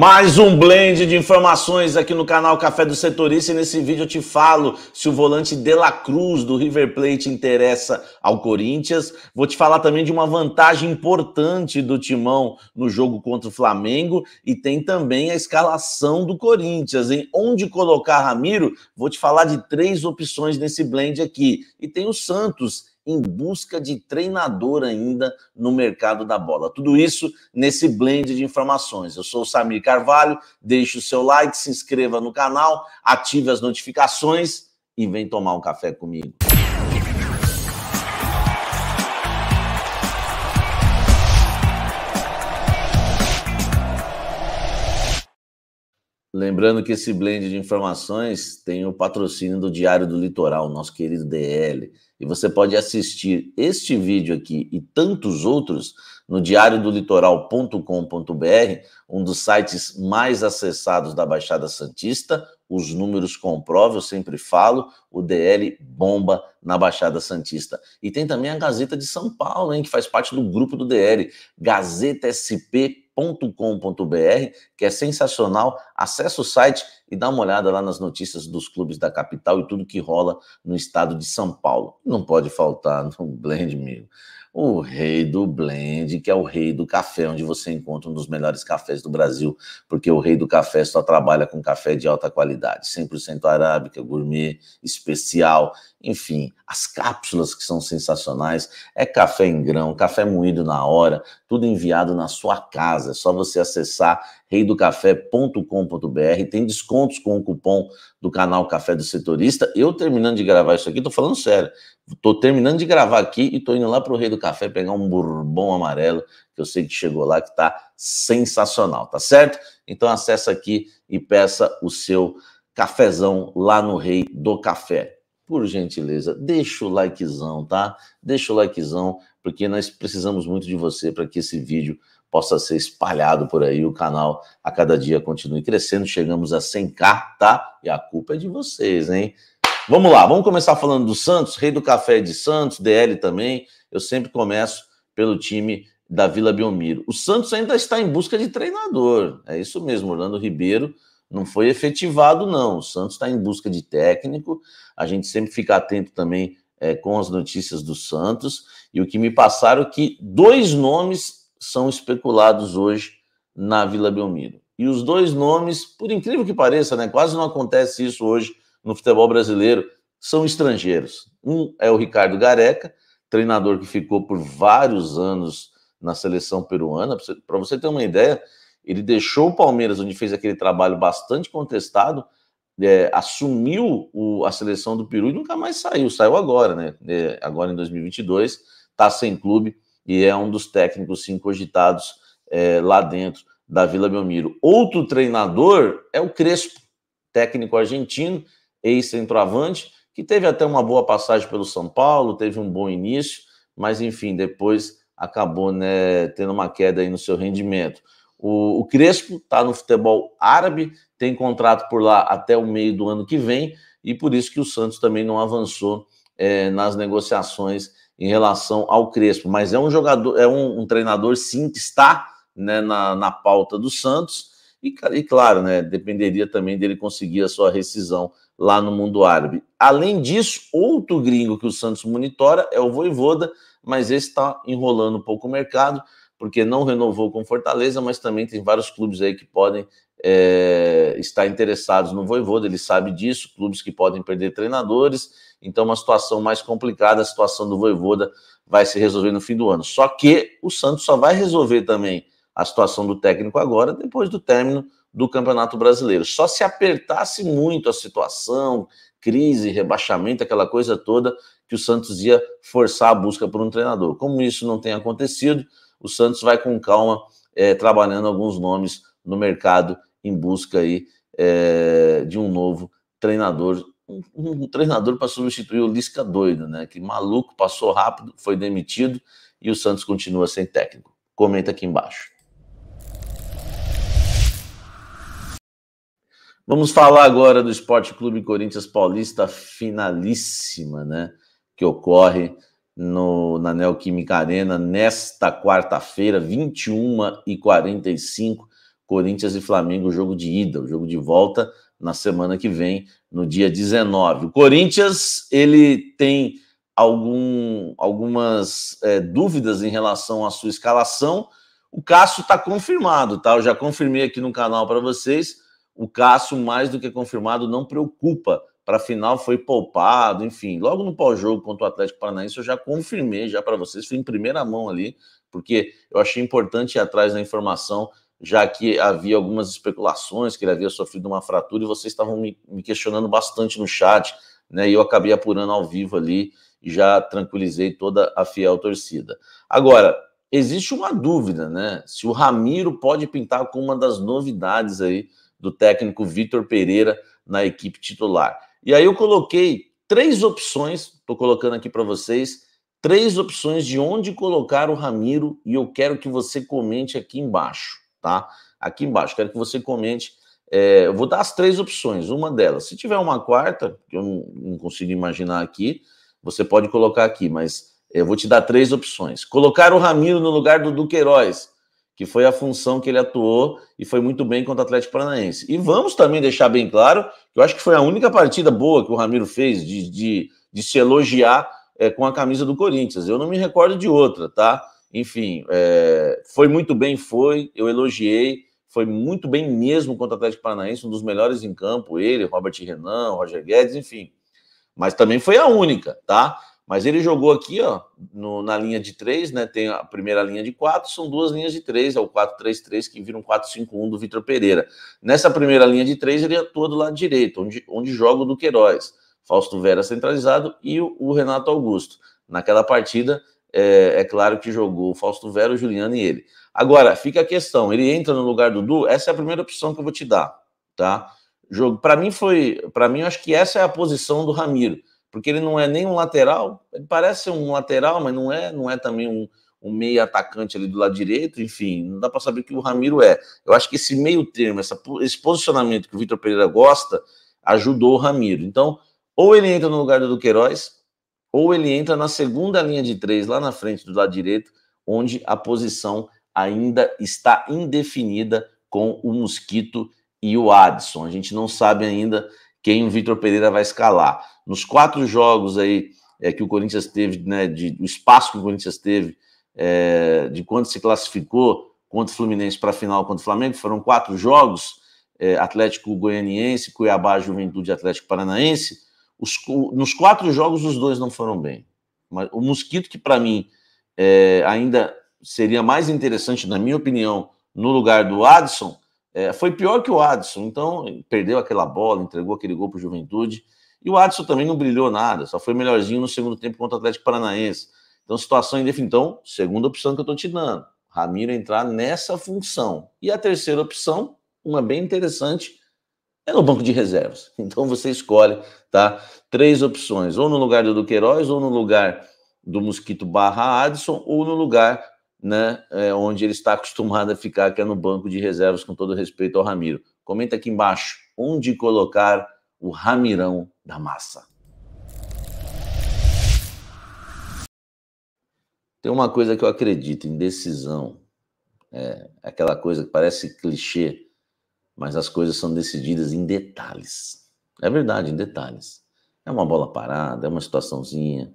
Mais um blend de informações aqui no canal Café do Setorista e nesse vídeo eu te falo se o volante De La Cruz do River Plate interessa ao Corinthians. Vou te falar também de uma vantagem importante do Timão no jogo contra o Flamengo e tem também a escalação do Corinthians, em onde colocar Ramiro, vou te falar de três opções nesse blend aqui. E tem o Santos em busca de treinador ainda no mercado da bola. Tudo isso nesse blend de informações. Eu sou o Samir Carvalho, deixe o seu like, se inscreva no canal, ative as notificações e vem tomar um café comigo. Lembrando que esse blend de informações tem o patrocínio do Diário do Litoral, nosso querido DL e você pode assistir este vídeo aqui e tantos outros no diariodolitoral.com.br, um dos sites mais acessados da Baixada Santista. Os números comprovam, eu sempre falo, o DL bomba na Baixada Santista. E tem também a Gazeta de São Paulo, hein, que faz parte do grupo do DL, gazetasp.com com.br, que é sensacional. Acesse o site e dá uma olhada lá nas notícias dos clubes da capital e tudo que rola no estado de São Paulo. Não pode faltar no Blend Mil o rei do blend, que é o rei do café, onde você encontra um dos melhores cafés do Brasil, porque o rei do café só trabalha com café de alta qualidade, 100% arábica, gourmet, especial, enfim, as cápsulas que são sensacionais, é café em grão, café moído na hora, tudo enviado na sua casa, é só você acessar reidocafé.com.br, tem descontos com o cupom do canal Café do Setorista. Eu terminando de gravar isso aqui, tô falando sério. Tô terminando de gravar aqui e tô indo lá pro Rei do Café pegar um bourbon amarelo, que eu sei que chegou lá, que tá sensacional, tá certo? Então acessa aqui e peça o seu cafezão lá no Rei do Café. Por gentileza, deixa o likezão, tá? Deixa o likezão, porque nós precisamos muito de você para que esse vídeo possa ser espalhado por aí, o canal a cada dia continue crescendo, chegamos a 100k, tá? E a culpa é de vocês, hein? Vamos lá, vamos começar falando do Santos, Rei do Café de Santos, DL também. Eu sempre começo pelo time da Vila Belmiro. O Santos ainda está em busca de treinador, é isso mesmo, Orlando Ribeiro não foi efetivado, não. O Santos está em busca de técnico, a gente sempre fica atento também é, com as notícias do Santos, e o que me passaram é que dois nomes são especulados hoje na Vila Belmiro. E os dois nomes, por incrível que pareça, né, quase não acontece isso hoje no futebol brasileiro, são estrangeiros. Um é o Ricardo Gareca, treinador que ficou por vários anos na seleção peruana. Para você ter uma ideia, ele deixou o Palmeiras, onde fez aquele trabalho bastante contestado, é, assumiu o, a seleção do Peru e nunca mais saiu. Saiu agora, né? É, agora em 2022, está sem clube e é um dos técnicos sim cogitados é, lá dentro da Vila Belmiro. Outro treinador é o Crespo, técnico argentino, ex-centroavante, que teve até uma boa passagem pelo São Paulo, teve um bom início, mas enfim, depois acabou né, tendo uma queda aí no seu rendimento. O, o Crespo está no futebol árabe, tem contrato por lá até o meio do ano que vem, e por isso que o Santos também não avançou é, nas negociações em relação ao Crespo, mas é um jogador, é um, um treinador sim que está né, na, na pauta do Santos, e, e claro, né, dependeria também dele conseguir a sua rescisão lá no mundo árabe. Além disso, outro gringo que o Santos monitora é o Voivoda, mas esse está enrolando um pouco o mercado, porque não renovou com Fortaleza, mas também tem vários clubes aí que podem é, está interessados no Voivoda, ele sabe disso, clubes que podem perder treinadores, então uma situação mais complicada, a situação do Voivoda vai se resolver no fim do ano. Só que o Santos só vai resolver também a situação do técnico agora, depois do término do Campeonato Brasileiro. Só se apertasse muito a situação, crise, rebaixamento, aquela coisa toda, que o Santos ia forçar a busca por um treinador. Como isso não tem acontecido, o Santos vai com calma é, trabalhando alguns nomes no mercado em busca aí é, de um novo treinador, um, um treinador para substituir o Lisca doido, né? Que maluco, passou rápido, foi demitido e o Santos continua sem técnico. Comenta aqui embaixo. Vamos falar agora do Esporte Clube Corinthians Paulista, finalíssima, né? Que ocorre no, na Neoquímica Arena nesta quarta-feira, 21h45. Corinthians e Flamengo, o jogo de ida, o jogo de volta na semana que vem, no dia 19. O Corinthians, ele tem algum, algumas é, dúvidas em relação à sua escalação. O Cássio está confirmado, tá? Eu já confirmei aqui no canal para vocês. O Cássio, mais do que confirmado, não preocupa. Para a final foi poupado, enfim. Logo no pós-jogo contra o Atlético Paranaense, eu já confirmei já para vocês, fui em primeira mão ali, porque eu achei importante ir atrás da informação já que havia algumas especulações que ele havia sofrido uma fratura e vocês estavam me, questionando bastante no chat, né? E eu acabei apurando ao vivo ali e já tranquilizei toda a fiel torcida. Agora, existe uma dúvida, né? Se o Ramiro pode pintar como uma das novidades aí do técnico Vitor Pereira na equipe titular. E aí eu coloquei três opções, estou colocando aqui para vocês, três opções de onde colocar o Ramiro e eu quero que você comente aqui embaixo tá? Aqui embaixo, quero que você comente. É, eu vou dar as três opções, uma delas. Se tiver uma quarta, que eu não consigo imaginar aqui, você pode colocar aqui, mas eu vou te dar três opções. Colocar o Ramiro no lugar do Duqueiroz, que foi a função que ele atuou e foi muito bem contra o Atlético Paranaense. E vamos também deixar bem claro que eu acho que foi a única partida boa que o Ramiro fez de, de, de se elogiar é, com a camisa do Corinthians. Eu não me recordo de outra, tá? Enfim, é, foi muito bem, foi. Eu elogiei, foi muito bem mesmo contra o Atlético Paranaense, um dos melhores em campo, ele, Robert Renan, Roger Guedes, enfim. Mas também foi a única, tá? Mas ele jogou aqui, ó, no, na linha de três, né? Tem a primeira linha de quatro, são duas linhas de três, é o 4-3-3 que vira um 4-5-1 do Vitor Pereira. Nessa primeira linha de três, ele atua do lado direito, onde, onde joga o Duqueiroz, Fausto Vera centralizado e o, o Renato Augusto. Naquela partida, é, é, claro que jogou o Fausto Vera, o Juliano e ele. Agora, fica a questão, ele entra no lugar do Du, essa é a primeira opção que eu vou te dar, tá? Jogo, para mim foi, para mim acho que essa é a posição do Ramiro, porque ele não é nem um lateral, ele parece ser um lateral, mas não é, não é também um, um meio atacante ali do lado direito, enfim, não dá para saber o que o Ramiro é. Eu acho que esse meio termo, essa, esse posicionamento que o Vitor Pereira gosta, ajudou o Ramiro. Então, ou ele entra no lugar do Duqueiroz, ou ele entra na segunda linha de três, lá na frente do lado direito, onde a posição ainda está indefinida com o Mosquito e o Adson. A gente não sabe ainda quem o Vitor Pereira vai escalar. Nos quatro jogos aí é, que o Corinthians teve, né, de, o espaço que o Corinthians teve, é, de quando se classificou contra o Fluminense para a final contra o Flamengo, foram quatro jogos, é, Atlético Goianiense, Cuiabá, Juventude Atlético Paranaense, os, nos quatro jogos, os dois não foram bem. Mas o Mosquito, que para mim é, ainda seria mais interessante, na minha opinião, no lugar do Adson, é, foi pior que o Adson. Então, perdeu aquela bola, entregou aquele gol para o Juventude. E o Adson também não brilhou nada, só foi melhorzinho no segundo tempo contra o Atlético Paranaense. Então, situação indefinida. Então, segunda opção que eu estou te dando, Ramiro entrar nessa função. E a terceira opção, uma bem interessante, é no banco de reservas. Então você escolhe, tá? Três opções, ou no lugar do Duqueiroz, ou no lugar do Mosquito barra Adson, ou no lugar né, é, onde ele está acostumado a ficar, que é no banco de reservas, com todo respeito ao Ramiro. Comenta aqui embaixo onde colocar o Ramirão da massa. Tem uma coisa que eu acredito, decisão, É aquela coisa que parece clichê, mas as coisas são decididas em detalhes. É verdade, em detalhes. É uma bola parada, é uma situaçãozinha,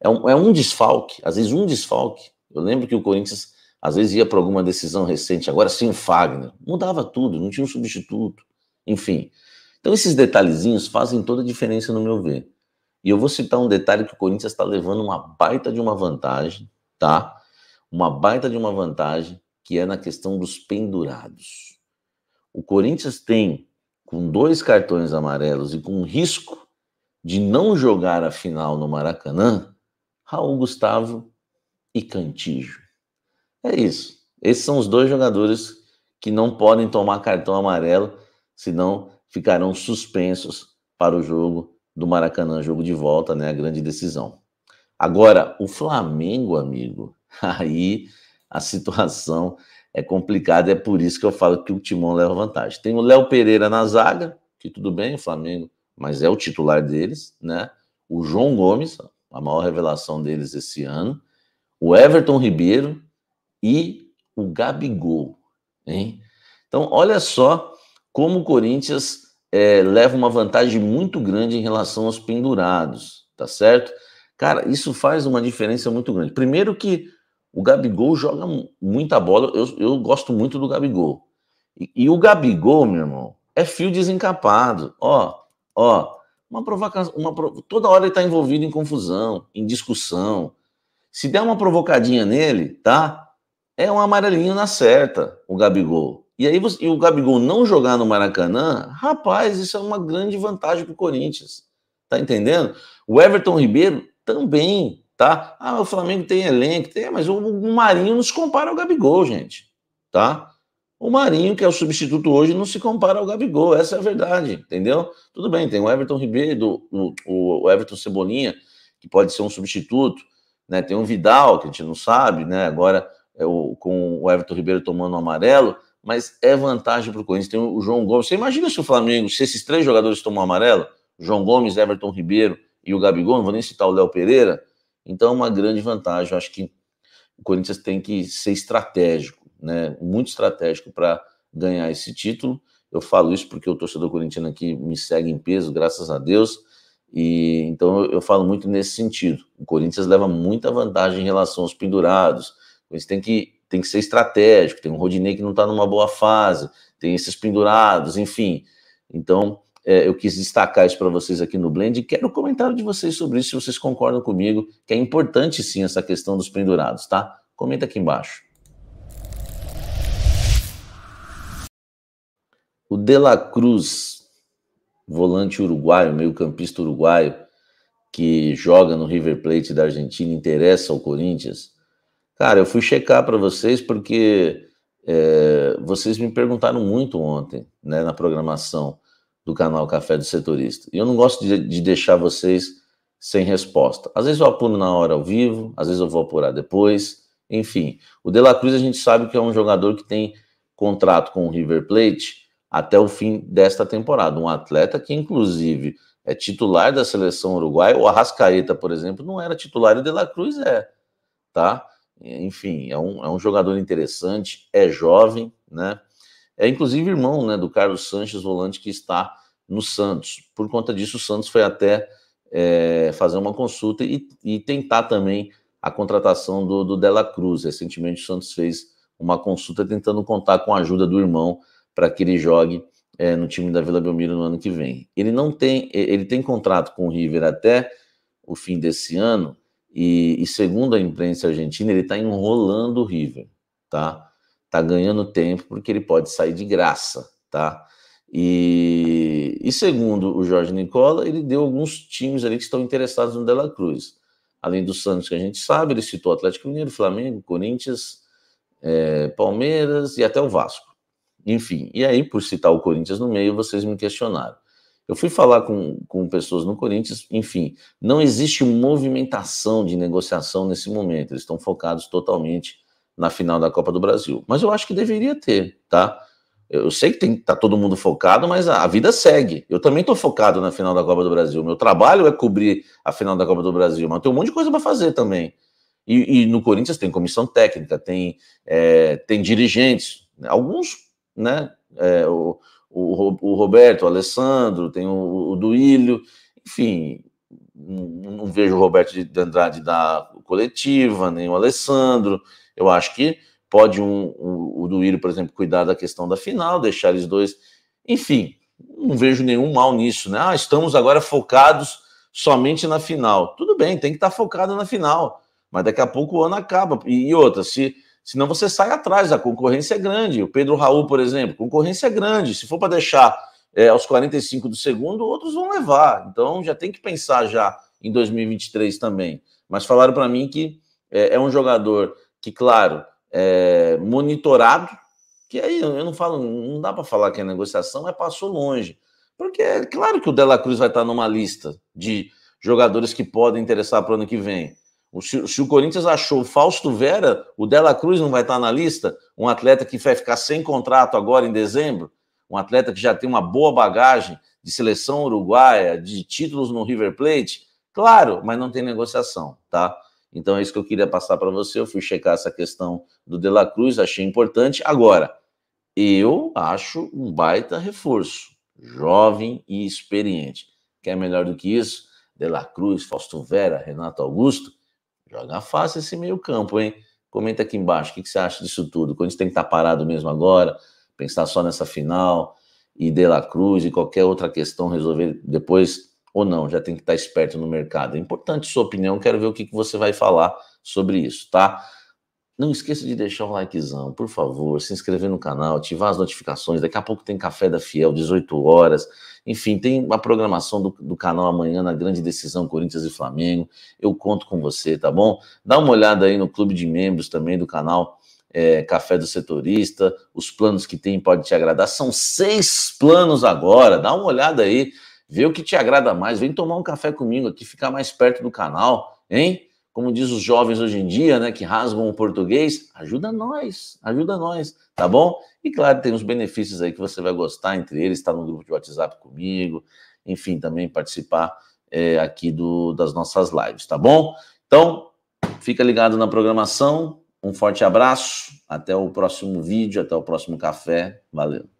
é um, é um desfalque, às vezes um desfalque. Eu lembro que o Corinthians às vezes ia para alguma decisão recente, agora sem o Fagner, mudava tudo, não tinha um substituto, enfim. Então esses detalhezinhos fazem toda a diferença no meu ver. E eu vou citar um detalhe que o Corinthians está levando uma baita de uma vantagem, tá? Uma baita de uma vantagem que é na questão dos pendurados. O Corinthians tem, com dois cartões amarelos e com risco de não jogar a final no Maracanã, Raul Gustavo e Cantígio. É isso. Esses são os dois jogadores que não podem tomar cartão amarelo, senão ficarão suspensos para o jogo do Maracanã, jogo de volta, né? A grande decisão. Agora, o Flamengo, amigo, aí a situação é complicado, é por isso que eu falo que o Timão leva vantagem. Tem o Léo Pereira na zaga, que tudo bem, o Flamengo, mas é o titular deles, né? O João Gomes, a maior revelação deles esse ano, o Everton Ribeiro e o Gabigol, hein? Então, olha só como o Corinthians é, leva uma vantagem muito grande em relação aos pendurados, tá certo? Cara, isso faz uma diferença muito grande. Primeiro que o Gabigol joga muita bola, eu, eu gosto muito do Gabigol. E, e, o Gabigol, meu irmão, é fio desencapado. Ó, ó, uma provocação, uma, toda hora ele tá envolvido em confusão, em discussão. Se der uma provocadinha nele, tá? É um amarelinho na certa, o Gabigol. E aí você, e o Gabigol não jogar no Maracanã, rapaz, isso é uma grande vantagem pro Corinthians. Tá entendendo? O Everton Ribeiro também tá? Ah, o Flamengo tem elenco, tem, mas o, marinho Marinho nos compara ao Gabigol, gente, tá? O Marinho, que é o substituto hoje, não se compara ao Gabigol, essa é a verdade, entendeu? Tudo bem, tem o Everton Ribeiro, o, o Everton Cebolinha, que pode ser um substituto, né? Tem o Vidal, que a gente não sabe, né? Agora é o, com o Everton Ribeiro tomando o amarelo, mas é vantagem para o Corinthians. Tem o João Gomes. Você imagina se o Flamengo, se esses três jogadores tomam amarelo, João Gomes, Everton Ribeiro e o Gabigol, não vou nem citar o Léo Pereira, então, é uma grande vantagem. Eu acho que o Corinthians tem que ser estratégico, né? muito estratégico para ganhar esse título. Eu falo isso porque o torcedor corintiano aqui me segue em peso, graças a Deus. E então eu, falo muito nesse sentido. O Corinthians leva muita vantagem em relação aos pendurados. Eles tem que tem que ser estratégico. Tem um Rodinei que não está numa boa fase, tem esses pendurados, enfim. Então é, eu quis destacar isso para vocês aqui no Blend e quero é o comentário de vocês sobre isso, se vocês concordam comigo, que é importante sim essa questão dos pendurados, tá? Comenta aqui embaixo. O De La Cruz, volante uruguaio, meio-campista uruguaio, que joga no River Plate da Argentina, interessa ao Corinthians. Cara, eu fui checar para vocês porque é, vocês me perguntaram muito ontem, né, na programação do canal Café do Setorista. E eu não gosto de, de deixar vocês sem resposta. Às vezes eu apuro na hora ao vivo, às vezes eu vou apurar depois. Enfim, o De La Cruz a gente sabe que é um jogador que tem contrato com o River Plate até o fim desta temporada. Um atleta que, inclusive, é titular da seleção uruguaia. O Arrascaeta, por exemplo, não era titular e o De La Cruz é. Tá? Enfim, é um, é um jogador interessante, é jovem, né? É inclusive irmão né, do Carlos Sanches, volante que está no Santos. Por conta disso, o Santos foi até é, fazer uma consulta e, e, tentar também a contratação do, do Dela Cruz. Recentemente, o Santos fez uma consulta tentando contar com a ajuda do irmão para que ele jogue é, no time da Vila Belmiro no ano que vem. Ele não tem, ele tem contrato com o River até o fim desse ano e, e segundo a imprensa argentina ele está enrolando o River, tá? tá ganhando tempo porque ele pode sair de graça, tá? E, e, segundo o Jorge Nicola, ele deu alguns times ali que estão interessados no Dela Cruz. Além do Santos, que a gente sabe, ele citou Atlético Mineiro, Flamengo, Corinthians, é, Palmeiras e até o Vasco. Enfim, e aí, por citar o Corinthians no meio, vocês me questionaram. Eu fui falar com, com pessoas no Corinthians, enfim, não existe movimentação de negociação nesse momento, eles estão focados totalmente na final da Copa do Brasil. Mas eu acho que deveria ter, tá? Eu sei que tem, tá todo mundo focado, mas a, a vida segue. Eu também estou focado na final da Copa do Brasil. Meu trabalho é cobrir a final da Copa do Brasil, mas tem um monte de coisa para fazer também. E, e, no Corinthians tem comissão técnica, tem, é, tem dirigentes, né? alguns, né? É, o, o, o, Roberto, o Alessandro, tem o, o Duílio, enfim, não, não, vejo o Roberto de Andrade da coletiva, nem o Alessandro. Eu acho que pode um, um, o Duírio, por exemplo, cuidar da questão da final, deixar eles dois. Enfim, não vejo nenhum mal nisso, né? Ah, estamos agora focados somente na final. Tudo bem, tem que estar tá focado na final, mas daqui a pouco o ano acaba. E, e outra, se senão você sai atrás, a concorrência é grande. O Pedro Raul, por exemplo, concorrência é grande. Se for para deixar é, aos 45 do segundo, outros vão levar. Então já tem que pensar já em 2023 também. Mas falaram para mim que é, é um jogador que, claro, é monitorado, que aí eu não falo, não dá para falar que a é negociação, mas passou longe. Porque é claro que o Dela Cruz vai estar numa lista de jogadores que podem interessar para o ano que vem. se, o Corinthians achou o Fausto Vera, o Dela Cruz não vai estar na lista? Um atleta que vai ficar sem contrato agora em dezembro? Um atleta que já tem uma boa bagagem de seleção uruguaia, de títulos no River Plate? Claro, mas não tem negociação, tá? Então é isso que eu queria passar para você. Eu fui checar essa questão do De La Cruz, achei importante. Agora, eu acho um baita reforço, jovem e experiente. Quer melhor do que isso? De La Cruz, Fausto Vera, Renato Augusto. Joga fácil esse meio-campo, hein? Comenta aqui embaixo o que, que você acha disso tudo. Quando tem que estar tá parado mesmo agora, pensar só nessa final e De La Cruz e qualquer outra questão resolver depois ou não, já tem que estar esperto no mercado. É importante sua opinião, quero ver o que você vai falar sobre isso, tá? Não esqueça de deixar o likezão, por favor, se inscrever no canal, ativar as notificações. Daqui a pouco tem Café da Fiel, 18 horas. Enfim, tem uma programação do, do canal amanhã na grande decisão Corinthians e Flamengo. Eu conto com você, tá bom? Dá uma olhada aí no clube de membros também do canal é, Café do Setorista. Os planos que tem pode te agradar. São seis planos agora. Dá uma olhada aí. Vê o que te agrada mais, vem tomar um café comigo aqui, ficar mais perto do canal, hein? Como diz os jovens hoje em dia, né, que rasgam o português, ajuda nós, ajuda nós, tá bom? E claro, tem os benefícios aí que você vai gostar, entre eles estar tá no grupo de WhatsApp comigo, enfim, também participar é, aqui do, das nossas lives, tá bom? Então, fica ligado na programação, um forte abraço, até o próximo vídeo, até o próximo café, valeu!